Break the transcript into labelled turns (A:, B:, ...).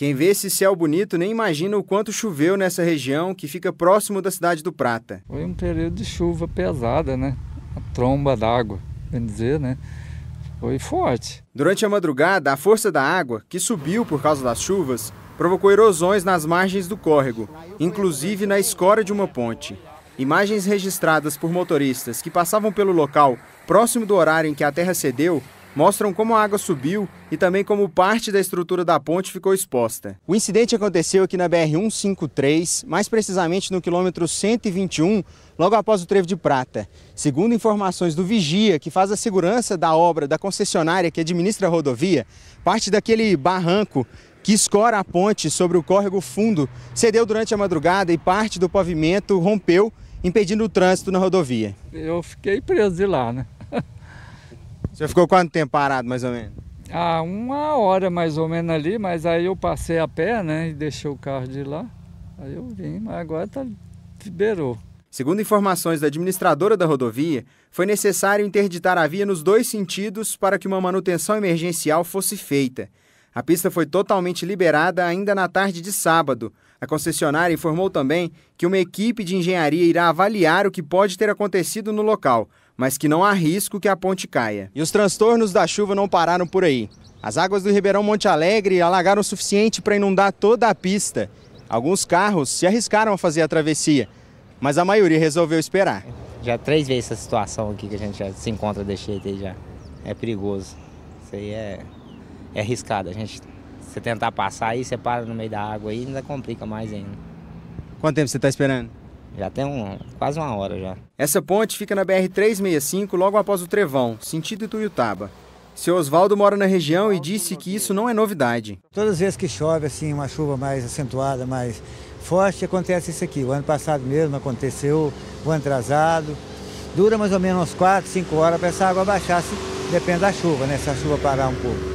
A: Quem vê esse céu bonito nem imagina o quanto choveu nessa região que fica próximo da cidade do Prata. Foi um período de chuva pesada, né? A tromba d'água, quer dizer, né? Foi forte. Durante a madrugada, a força da água, que subiu por causa das chuvas, provocou erosões nas margens do córrego, inclusive na escora de uma ponte. Imagens registradas por motoristas que passavam pelo local próximo do horário em que a terra cedeu mostram como a água subiu e também como parte da estrutura da ponte ficou exposta. O incidente aconteceu aqui na BR-153, mais precisamente no quilômetro 121, logo após o Trevo de Prata. Segundo informações do vigia, que faz a segurança da obra da concessionária que administra a rodovia, parte daquele barranco que escora a ponte sobre o córrego fundo cedeu durante a madrugada e parte do pavimento rompeu, impedindo o trânsito na rodovia.
B: Eu fiquei preso de lá, né? Você ficou quanto tempo parado, mais ou menos? Ah, uma hora mais ou menos ali, mas aí eu passei a pé, né, e deixei o carro de lá. Aí eu vim, mas agora tá,
A: liberou. Segundo informações da administradora da rodovia, foi necessário interditar a via nos dois sentidos para que uma manutenção emergencial fosse feita. A pista foi totalmente liberada ainda na tarde de sábado. A concessionária informou também que uma equipe de engenharia irá avaliar o que pode ter acontecido no local, mas que não há risco que a ponte caia. E os transtornos da chuva não pararam por aí. As águas do Ribeirão Monte Alegre alagaram o suficiente para inundar toda a pista. Alguns carros se arriscaram a fazer a travessia,
B: mas a maioria resolveu esperar. Já três vezes essa situação aqui que a gente já se encontra desse jeito aí já. É perigoso. Isso aí é, é arriscado. A gente, se tentar passar aí, você para no meio da água aí, ainda complica mais ainda.
A: Quanto tempo você está esperando?
B: Já tem um, quase uma hora já. Essa ponte fica na BR-365, logo após o Trevão,
A: sentido Ituiutaba. Seu Oswaldo mora na região e disse que isso não é novidade.
B: Todas as vezes que chove assim, uma chuva mais acentuada, mais forte, acontece isso aqui. O ano passado mesmo aconteceu, o ano atrasado. Dura mais ou menos umas 4, 5 horas para essa água baixar, se, depende da chuva, né? Se a chuva parar um pouco.